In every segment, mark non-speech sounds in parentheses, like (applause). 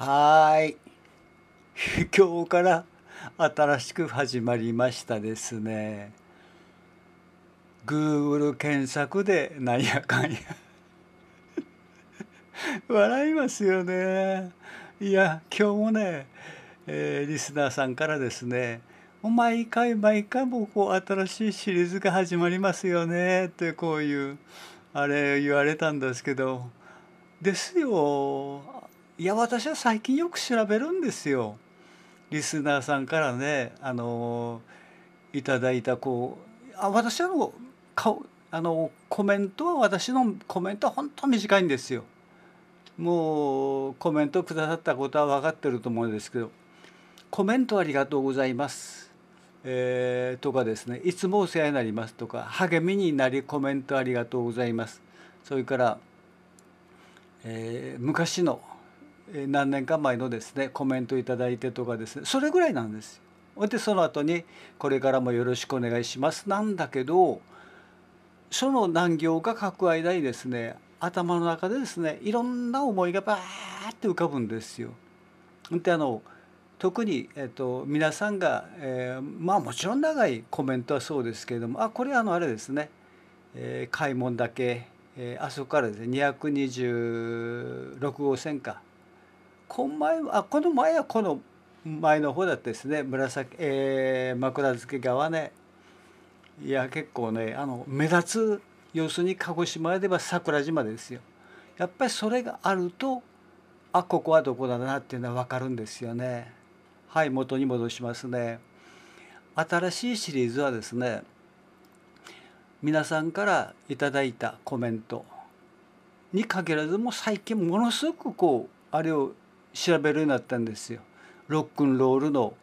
はーい。(laughs) 今日から新しく始まりましたですね。Google 検索でなんやかんや。(laughs) 笑いますよね。いや、今日もね、えー、リスナーさんからですね、毎回毎回もこう新しいシリーズが始まりますよねってこういうあれ言われたんですけどですよいや私は最近よく調べるんですよ。リスナーさんからねあのいただいたこうあ私はの顔あのコメントは私のコメントは本当短いんですよ。もうコメントくださったことは分かってると思うんですけど「コメントありがとうございます」えー、とかですね「いつもお世話になります」とか「励みになりコメントありがとうございます」それから、えー、昔の何年か前のですねコメント頂いてとかですねそれぐらいなんですよ。でその後に「これからもよろしくお願いします」なんだけどその難行が書く間にですね頭の中でですねいろんな思いがバーって浮かぶんですよ。であの特に、えっと、皆さんが、えー、まあもちろん長いコメントはそうですけれどもあこれあのあれですね「えー、開門だけ」えー、あそこからですね226号線かこの前あこの前はこの前の方だったですね紫、えー、枕漬け側ねいや結構ねあの目立つ要するに鹿児島では桜島ですよやっぱりそれがあるとあここはどこだなっていうのは分かるんですよねはい元に戻しますね新しいシリーズはですね皆さんからいただいたコメントに限らずも最近ものすごくこうあれを調べるようになったんですよ。ロックンロールの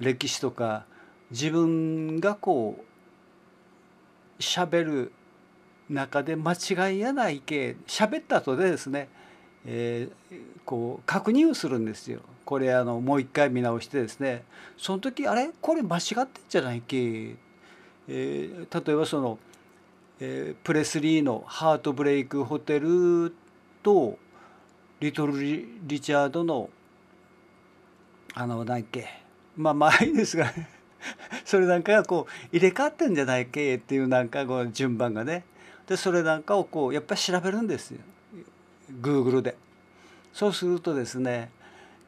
歴史とか自分がこう喋る中で間違いやないけ喋った後でですね、えー、こう確認をするんですよ。これあのもう一回見直してですねその時あれこれ間違ってんじゃないけ、えー、例えばその、えー、プレスリーの「ハートブレイクホテル」とリトルリ・リチャードのあの何っけまあまあいいですが、ね、(laughs) それなんかがこう入れ替わってんじゃないっけっていうなんかこう順番がねでそれなんかをこうやっぱり調べるんですよグーグルで。そうするとですね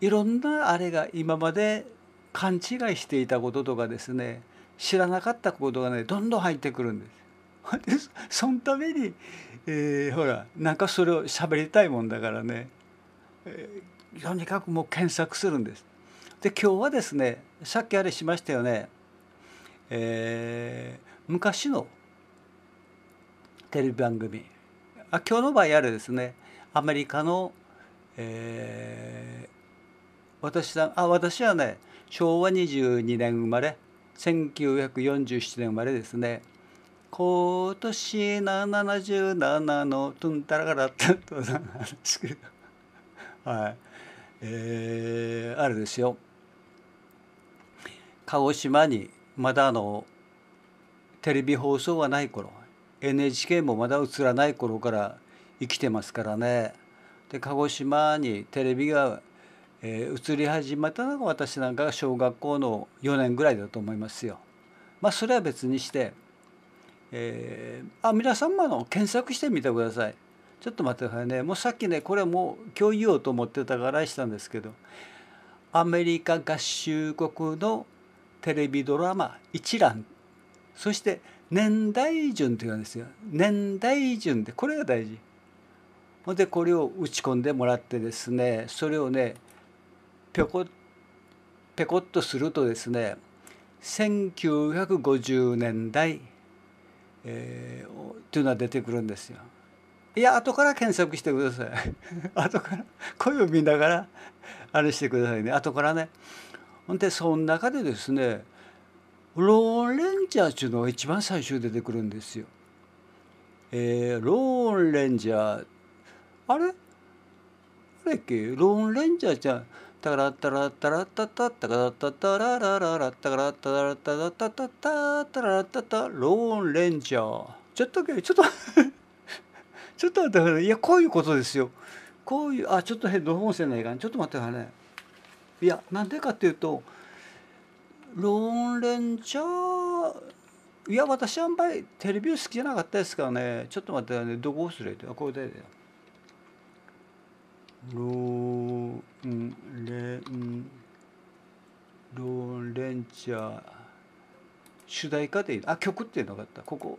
いろんなあれが今まで勘違いしていたこととかですね知らなかったことがねどんどん入ってくるんです。(laughs) そのために、えー、ほらなんかそれを喋りたいもんだからねとにかくもう検索するんです。で今日はですねさっきあれしましたよね、えー、昔のテレビ番組あ今日の場合あれですねアメリカの、えー、私あ私はね昭和22年生まれ1947年生まれですね今年77のトゥンタラガラッンとはい、えー、あれですよ鹿児島にまだあのテレビ放送はない頃 NHK もまだ映らない頃から生きてますからねで鹿児島にテレビが、えー、映り始めたのが私なんかが小学校の4年ぐらいだと思いますよ。まあそれは別にして、えー、あ皆あの検索してみてください。ちょっと待ってくださいねもうさっきねこれはもう今日言おうと思ってたからしたんですけどアメリカ合衆国のテレビドラマ一覧そして年代順って言うんですよ年代順でこれが大事ほんでこれを打ち込んでもらってですねそれをねぴょこぺこっとするとですね1950年代、えー、というのは出てくるんですよ。いや後から検索してください (laughs) 後から声を見ながらあれしてくださいね後からねほんでその中でですねローンレンジャーっていうのが一番最初出てくるんですよ。えー、ローンレンジャーあれあれっけローンレンジャーじゃん。タラタラタラタタタラタタララララタカラタラタタタタタタラタタローンレンジャーちょっとちょっとちょっと待っていやこういうことですよこういうあちょっと変動音せないかなちょっと待ってくださいねいやなんでかっていうとローンレンジャーいや私あんまりテレビ好きじゃなかったですからねちょっと待ってくださいねどこ忘れてあこれでローンレンローンレンジャー主題歌でいいあ曲っていうのがあったここ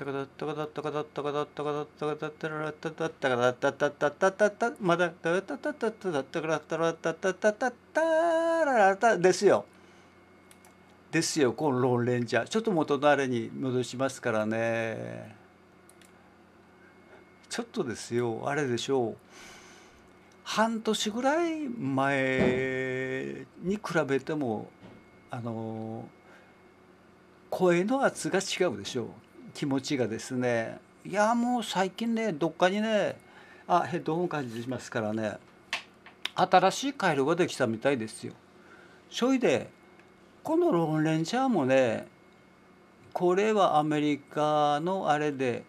タカタタカタタだタタカタタカタタカタタだタタタカタタタタタタまだタタタタタタタカタラだタタタタララタですよ。でだよこのだンレンジャーちょっと元のあれに戻しますからねちょっとですよあれでしょう半年ぐらい前に比べてもあの声の圧が違うでしょう気持ちがですねいやもう最近ねどっかにねあヘッドホン感じしますからね新しい回路ができたみたいですよ。そいでこのローンレンジャーもねこれはアメリカのあれで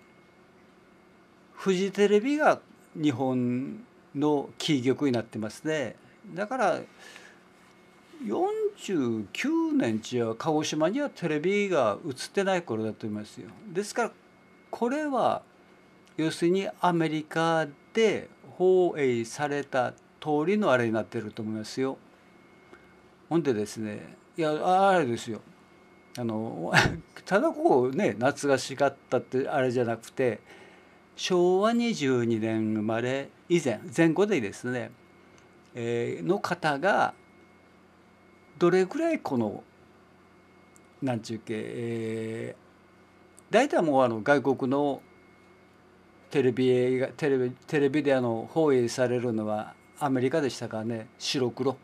フジテレビが日本のキー局になってますね。だから49年ちは鹿児島にはテレビが映ってない頃だと思いますよ。ですからこれは要するにアメリカで放映された通りのあれになってると思いますよ。ほんでですねいやあれですよあのただこうね夏がしかったってあれじゃなくて昭和22年生まれ以前前後でですね、えー、の方がどれぐらいこのなんちゅうけ、えー、大体もうあの外国のテレビ映画テレビテレビであの放映されるのはアメリカでしたからね白黒。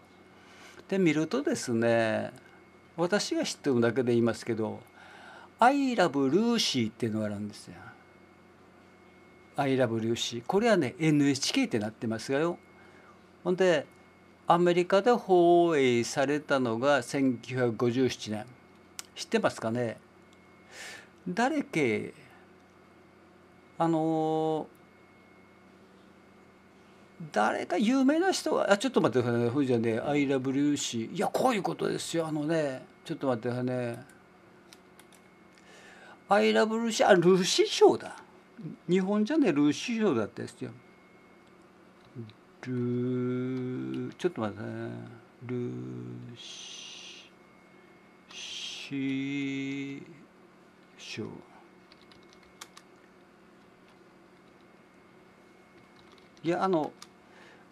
で見るとですね私が知ってるだけで言いますけど「I love Lucy」っていうのがあるんですよ。I love Lucy。これはね NHK ってなってますがよ。ほんでアメリカで放映されたのが1957年知ってますかね誰けあの誰か有名な人はあちょっと待ってくださいねほいじゃね「IWC」いやこういうことですよあのねちょっと待ってくださいね「IWC」あルーシー賞だ日本じゃねルーシー賞だったですよルちょっと待ってねルシーショいやあの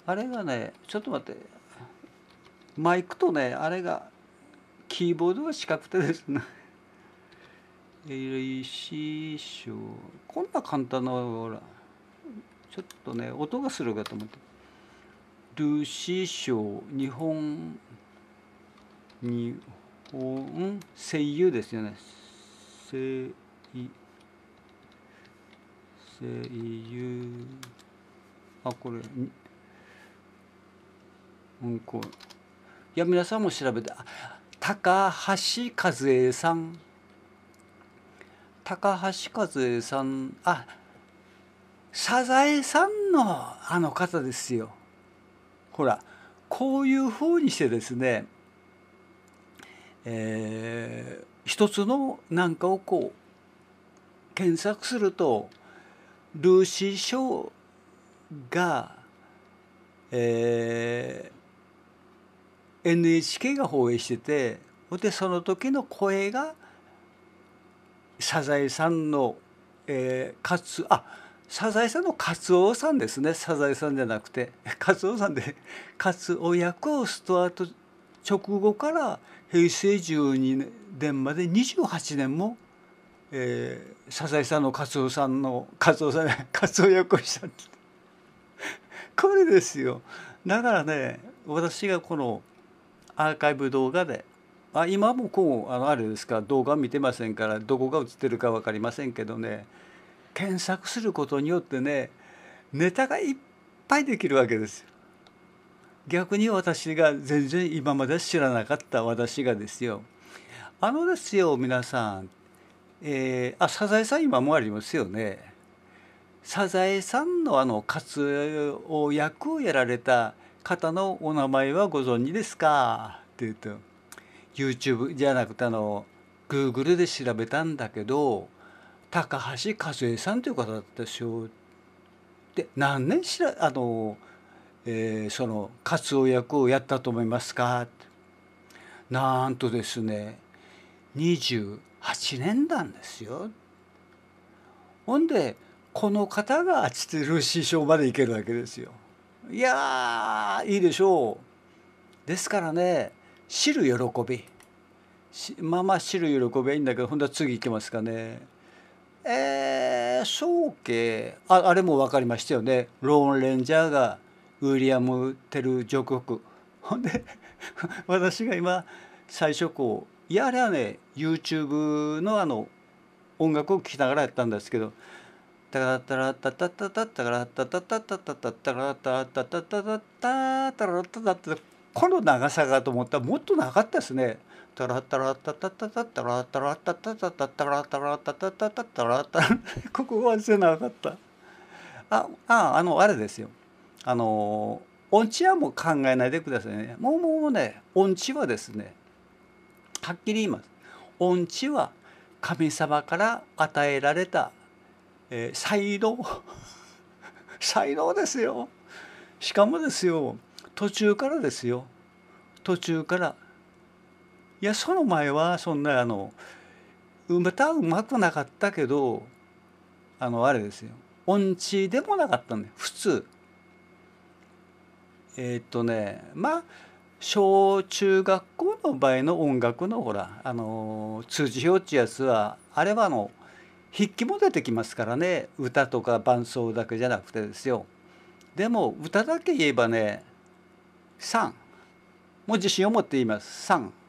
あれがねちょっと待ってマイクとねあれがキーボードが四角くてですねこんな簡単なほらちょっとね音がするかと思ってルシショー、日本、日本、声優ですよね。声声優、あ、これ、うんこう。いや、皆さんも調べて、高橋和恵さん。高橋和恵さん、あ、サザエさんのあの方ですよ。ほらこういうふうにしてですね、えー、一つのなんかをこう検索するとルーシー・賞が、えー、NHK が放映しててほでその時の声がサザエさんの、えー、かつあサザエさんのカツオさんですねサザエさんじゃなくて (laughs) カツオさんでカツオ役をスタート直後から平成12年まで28年も、えー、サザエさんのカツオさんのカツオさん (laughs) カツオ役をした (laughs) これですよだからね私がこのアーカイブ動画であ今もこうあのあれですか動画見てませんからどこが映ってるか分かりませんけどね検索することによってねネタがいっぱいできるわけですよ。逆に私が全然今まで知らなかった私がですよ。あのですよ皆さん、えー、あサザエさん今もありますよね。サザエさんのあのカツオ役をやられた方のお名前はご存知ですか?」って言うと YouTube じゃなくてあの Google で調べたんだけど高橋和恵さんという方だったでしょうで何年しらあの、えー、そのカツオ役をやったと思いますかなんとですね28年なんですよ。ほんでこの方がちテル師匠まで行けるわけですよ。いやいいでしょう。ですからね知る喜びまあまあ知る喜びはいいんだけどほんとは次行きますかね。えー、うけああれも分かりましたよねローン・レンジャーがウィリアム・テル・ジョクホクほんで (laughs) 私が今最初こういやあれはね YouTube のあの音楽を聴きながらやったんですけど「タラタラタタタタタラタタタタタタタラタタタタタタタタタタタ」この長さがと思ったタもっと長かったですね。タラタラタタタタタラタラタタタタタラタラタタタタタラタここはせなかったあああのあれですよあの音痴はもう考えないでくださいねもうもうね音痴はですねはっきり言います音痴は神様から与えられた、えー、才能才能ですよしかもですよ途中からですよ途中からいやその前はそんなあの歌うまくなかったけどあのあれですよ音痴でもなかったん普通。えー、っとねまあ小中学校の場合の音楽のほらあの通知表ってやつはあれはあの筆記も出てきますからね歌とか伴奏だけじゃなくてですよ。でも歌だけ言えばね3もう自信を持って言います3。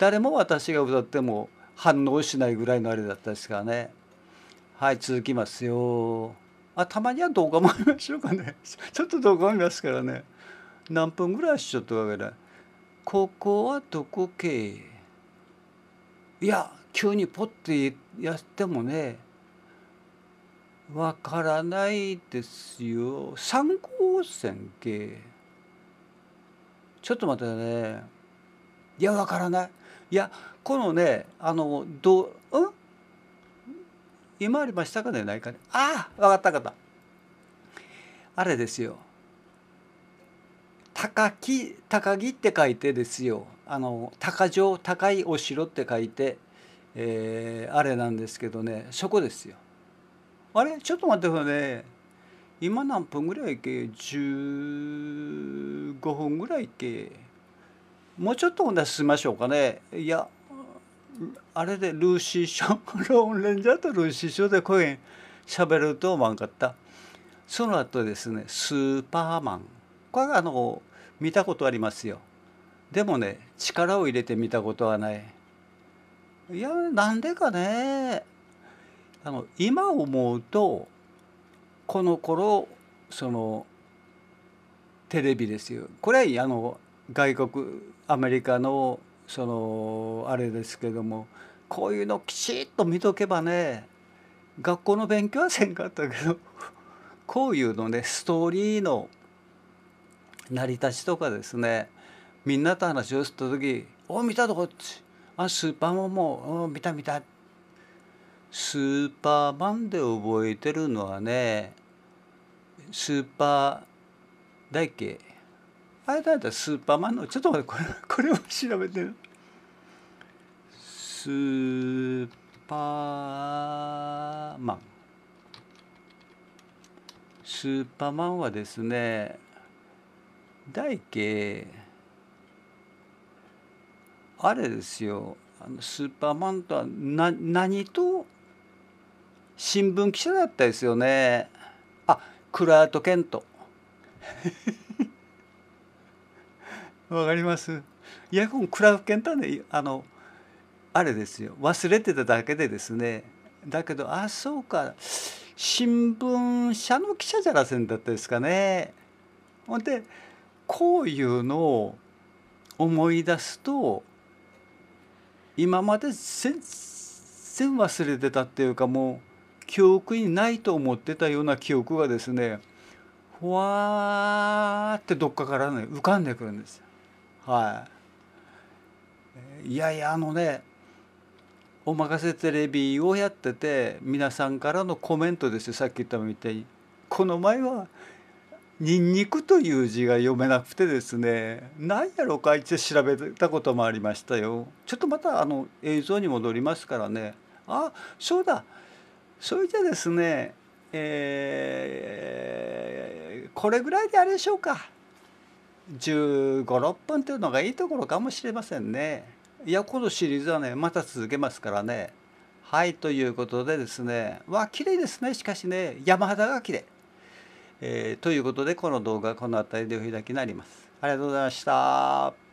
誰も私が歌っても反応しないぐらいのあれだったですからねはい続きますよあたまには動画も見ましょうかね (laughs) ちょっと動画見ますからね何分ぐらいしちょっとわけないここはどこけいや急にポッてやってもねわからないですよ三号線系ちょっと待ってねいやわからないいやこのねあのどうん今ありましたかねないかねああ分かった分かったあれですよ高木高木って書いてですよあの高城高いお城って書いて、えー、あれなんですけどねそこですよあれちょっと待ってくださいね今何分ぐらいいけ15分ぐらいいけもうちょっと話しましょうかねいやあれでルーシーショローンレンジャーとルーシーショでこういう喋ると思わんかったその後ですねスーパーマンこれがあの見たことありますよでもね力を入れてみたことはないいやなんでかねあの今思うとこの頃そのテレビですよこれあの外国アメリカのそのあれですけどもこういうのきちっと見とけばね学校の勉強はせんかったけど (laughs) こういうのねストーリーの成り立ちとかですねみんなと話をした時「お見たとこっちあスーパーマンも見た見た」スーパーマンで覚えてるのはねスーパー大っけあれだったらスーパーマンのちょっとこれこれを調べてるスーパーマンスーパーマンはですね大慶あれですよあのスーパーマンとはな何と新聞記者だったですよねあクラート・ケントわかりますいやこのクラフケンタねあのあれですよ忘れてただけでですねだけどあそうか新聞社の記者じゃらせんだったですかね。ほんでこういうのを思い出すと今まで全然忘れてたっていうかもう記憶にないと思ってたような記憶がですねふわーってどっかからね浮かんでくるんですよ。はい、いやいやあのね「おまかせテレビ」をやってて皆さんからのコメントですよさっき言ったみたいにこの前は「ニンニク」という字が読めなくてですね何やろかいって調べたこともありましたよちょっとまたあの映像に戻りますからねあそうだそれじゃですねえー、これぐらいであれでしょうか。1 5 6分というのがいいところかもしれませんね。いやこのシリーズはねまた続けますからね。はいということでですねわ綺麗ですねしかしね山肌が綺麗、えー、ということでこの動画はこの辺りでお開きになります。ありがとうございました。